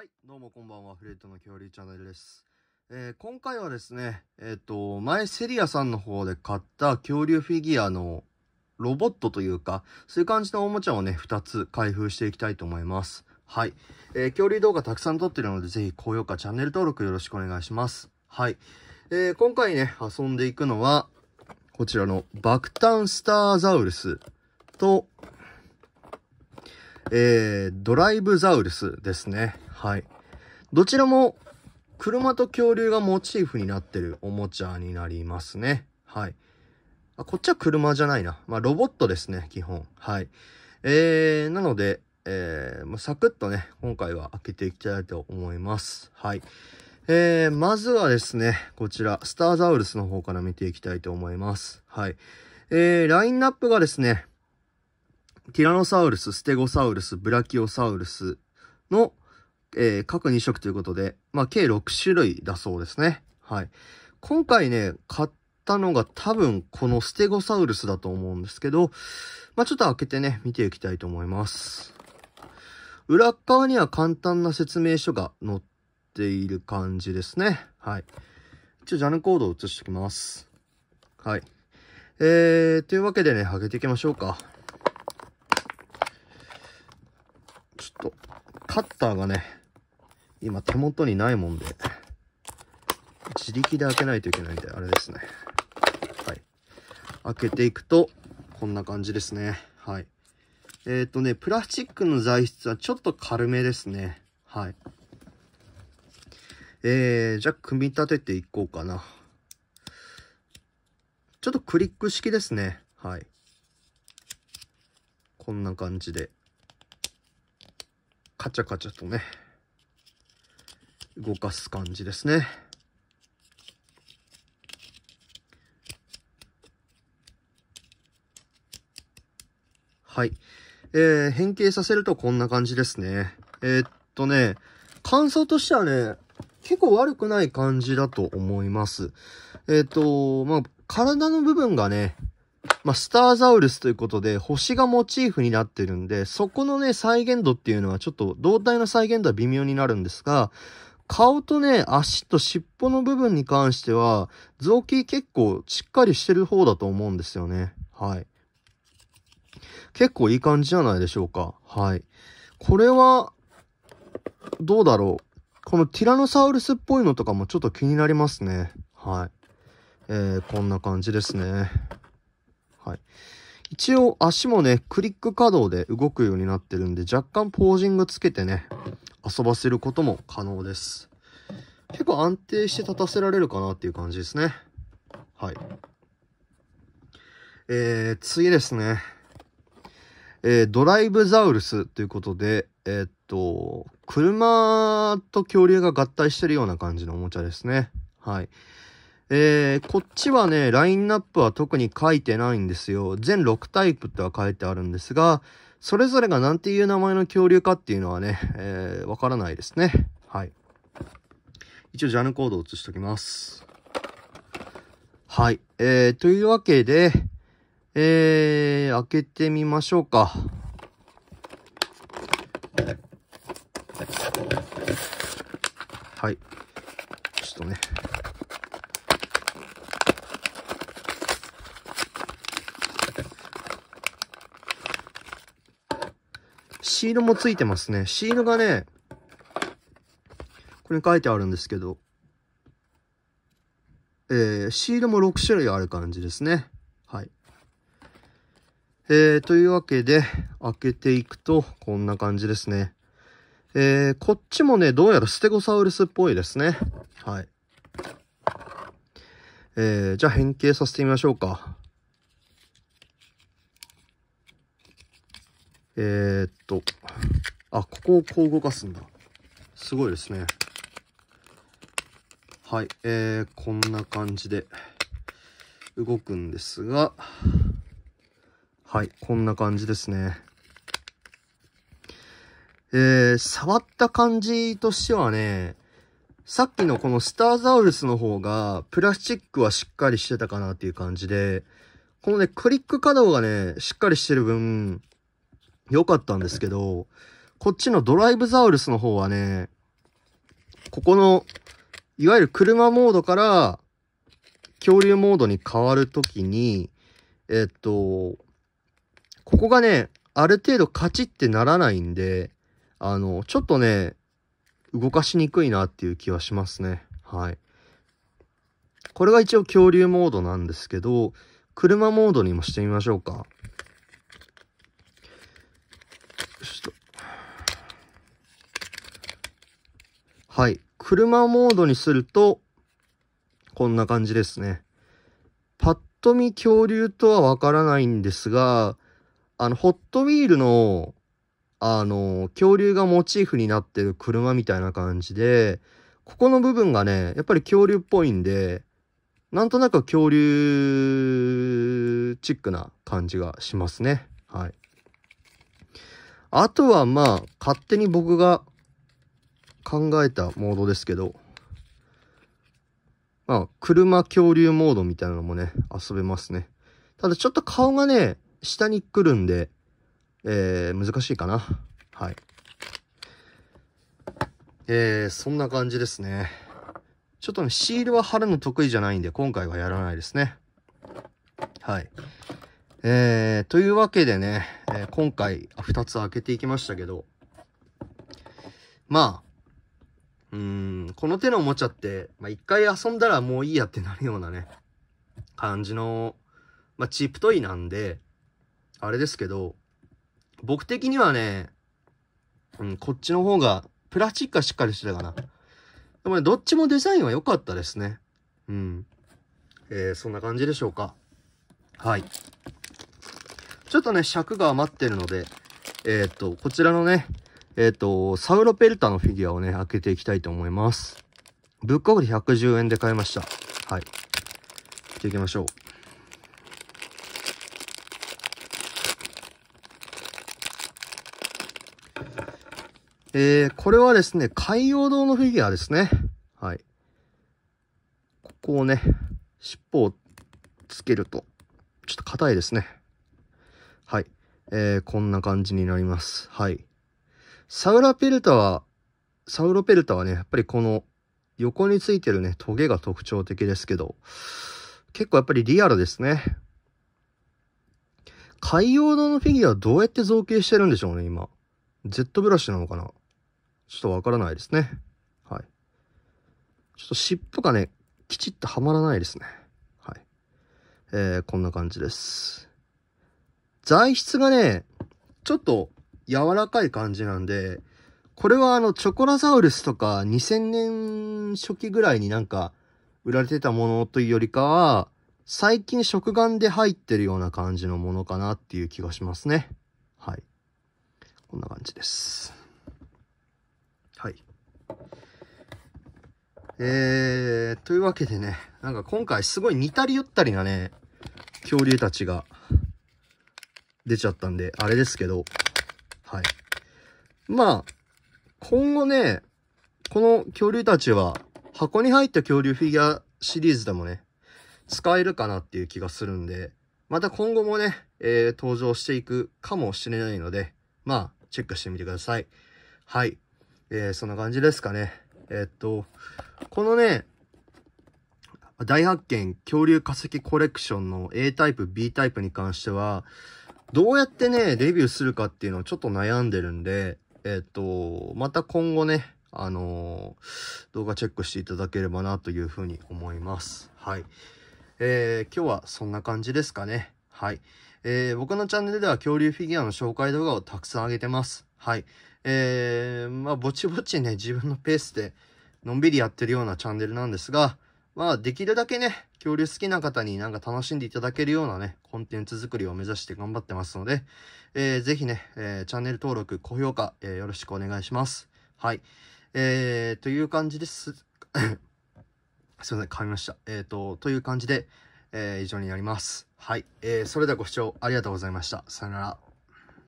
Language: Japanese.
はい、どうもこんばんは、フレットの恐竜チャンネルです。えー、今回はですね、えっ、ー、と、前セリアさんの方で買った恐竜フィギュアのロボットというか、そういう感じのおもちゃをね、2つ開封していきたいと思います。はい。えー、恐竜動画たくさん撮ってるので、ぜひ高評価、チャンネル登録よろしくお願いします。はい。えー、今回ね、遊んでいくのは、こちらの爆誕スターザウルスと、えー、ドライブザウルスですね。はい。どちらも車と恐竜がモチーフになってるおもちゃになりますね。はい。あ、こっちは車じゃないな。まあ、ロボットですね、基本。はい。えー、なので、えー、まあ、サクッとね、今回は開けていきたいと思います。はい。えー、まずはですね、こちら、スターザウルスの方から見ていきたいと思います。はい。えー、ラインナップがですね、ティラノサウルス、ステゴサウルス、ブラキオサウルスの、えー、各2色ということで、まあ、計6種類だそうですね。はい。今回ね、買ったのが多分このステゴサウルスだと思うんですけど、まあ、ちょっと開けてね、見ていきたいと思います。裏側には簡単な説明書が載っている感じですね。はい。一応ジャンルコードを移しておきます。はい。えー、というわけでね、開けていきましょうか。ちょっと、カッターがね、今手元にないもんで、自力で開けないといけないんで、あれですね。はい。開けていくと、こんな感じですね。はい。えっ、ー、とね、プラスチックの材質はちょっと軽めですね。はい。えー、じゃあ組み立てていこうかな。ちょっとクリック式ですね。はい。こんな感じで、カチャカチャとね、動かす感じですね。はい。えー、変形させるとこんな感じですね。えー、っとね、感想としてはね、結構悪くない感じだと思います。えっ、と、まあ、体の部分がね、まあ、スターザウルスということで、星がモチーフになってるんで、そこのね、再現度っていうのはちょっと、胴体の再現度は微妙になるんですが、顔とね、足と尻尾の部分に関しては、臓器結構しっかりしてる方だと思うんですよね。はい。結構いい感じじゃないでしょうか。はい。これは、どうだろう。このティラノサウルスっぽいのとかもちょっと気になりますね。はい。えー、こんな感じですね。はい。一応足もね、クリック稼働で動くようになってるんで、若干ポージングつけてね、遊ばせることも可能です。結構安定して立たせられるかなっていう感じですね。はい。えー、次ですね。えー、ドライブザウルスということで、えー、っと、車と恐竜が合体してるような感じのおもちゃですね。はい。えー、こっちはね、ラインナップは特に書いてないんですよ。全6タイプっては書いてあるんですが、それぞれが何ていう名前の恐竜かっていうのはね、えー、わからないですね。はい。一応ジャンルコードを移しておきます。はい。えー、というわけで、えー、開けてみましょうか。シールもついてますね。シールがね、これ書いてあるんですけど、えー、シールも6種類ある感じですね。はい。えー、というわけで、開けていくと、こんな感じですね。えー、こっちもね、どうやらステゴサウルスっぽいですね。はい。えー、じゃあ変形させてみましょうか。えー、っと、あ、ここをこう動かすんだ。すごいですね。はい、えー、こんな感じで動くんですが、はい、こんな感じですね。えー、触った感じとしてはね、さっきのこのスターザウルスの方が、プラスチックはしっかりしてたかなっていう感じで、このね、クリック稼働がね、しっかりしてる分、良かったんですけど、こっちのドライブザウルスの方はね、ここの、いわゆる車モードから恐竜モードに変わるときに、えっと、ここがね、ある程度カチってならないんで、あの、ちょっとね、動かしにくいなっていう気はしますね。はい。これが一応恐竜モードなんですけど、車モードにもしてみましょうか。はい。車モードにすると、こんな感じですね。パッと見恐竜とはわからないんですが、あの、ホットウィールの、あの、恐竜がモチーフになってる車みたいな感じで、ここの部分がね、やっぱり恐竜っぽいんで、なんとなく恐竜チックな感じがしますね。はい。あとはまあ、勝手に僕が考えたモードですけど、まあ、車恐竜モードみたいなのもね、遊べますね。ただちょっと顔がね、下に来るんで、えー、難しいかな。はい。えー、そんな感じですね。ちょっとね、シールは貼るの得意じゃないんで、今回はやらないですね。はい。えー、というわけでね、えー、今回2つ開けていきましたけど、まあ、うん、この手のおもちゃって、まあ、一回遊んだらもういいやってなるようなね、感じの、まあ、チープトイなんで、あれですけど、僕的にはね、うん、こっちの方が、プラスチックはしっかりしてたかな。でもね、どっちもデザインは良かったですね。うん。えー、そんな感じでしょうか。はい。ちょっとね、尺が余ってるので、えー、っと、こちらのね、えっ、ー、と、サウロペルタのフィギュアをね、開けていきたいと思います。ぶっかけで110円で買いました。はい。じゃて行きましょう。えー、これはですね、海洋堂のフィギュアですね。はい。ここをね、尻尾をつけると、ちょっと硬いですね。はい。えー、こんな感じになります。はい。サウラペルタは、サウロペルタはね、やっぱりこの横についてるね、トゲが特徴的ですけど、結構やっぱりリアルですね。海洋堂のフィギュアどうやって造形してるんでしょうね、今。ジェットブラシなのかなちょっとわからないですね。はい。ちょっと尻尾がね、きちっとはまらないですね。はい。えー、こんな感じです。材質がね、ちょっと柔らかい感じなんで、これはあの、チョコラサウルスとか2000年初期ぐらいになんか売られてたものというよりかは、最近食玩で入ってるような感じのものかなっていう気がしますね。はい。こんな感じです。はい。えー、というわけでね、なんか今回すごい似たり寄ったりなね、恐竜たちが出ちゃったんで、あれですけど、はい。まあ、今後ね、この恐竜たちは、箱に入った恐竜フィギュアシリーズでもね、使えるかなっていう気がするんで、また今後もね、えー、登場していくかもしれないので、まあ、チェックしてみてください。はい。えー、そんな感じですかね。えー、っと、このね、大発見恐竜化石コレクションの A タイプ、B タイプに関しては、どうやってね、レビューするかっていうのをちょっと悩んでるんで、えっ、ー、と、また今後ね、あのー、動画チェックしていただければなというふうに思います。はい。えー、今日はそんな感じですかね。はい。えー、僕のチャンネルでは恐竜フィギュアの紹介動画をたくさん上げてます。はい。えー、まあ、ぼちぼちね、自分のペースで、のんびりやってるようなチャンネルなんですが、まあ、できるだけね、恐竜好きな方になんか楽しんでいただけるようなね、コンテンツ作りを目指して頑張ってますので、えー、ぜひね、えー、チャンネル登録、高評価、えー、よろしくお願いします。はい。えー、という感じです。すいません、噛みました。えっ、ー、と、という感じで、えー、以上になります。はい。えー、それではご視聴ありがとうございました。さよなら。